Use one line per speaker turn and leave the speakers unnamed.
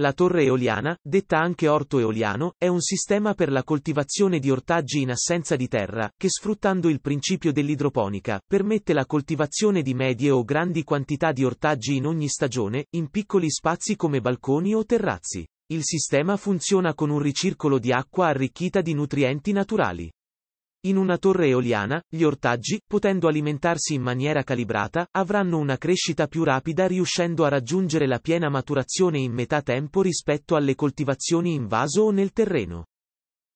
La torre eoliana, detta anche orto eoliano, è un sistema per la coltivazione di ortaggi in assenza di terra, che sfruttando il principio dell'idroponica, permette la coltivazione di medie o grandi quantità di ortaggi in ogni stagione, in piccoli spazi come balconi o terrazzi. Il sistema funziona con un ricircolo di acqua arricchita di nutrienti naturali. In una torre eoliana, gli ortaggi, potendo alimentarsi in maniera calibrata, avranno una crescita più rapida riuscendo a raggiungere la piena maturazione in metà tempo rispetto alle coltivazioni in vaso o nel terreno.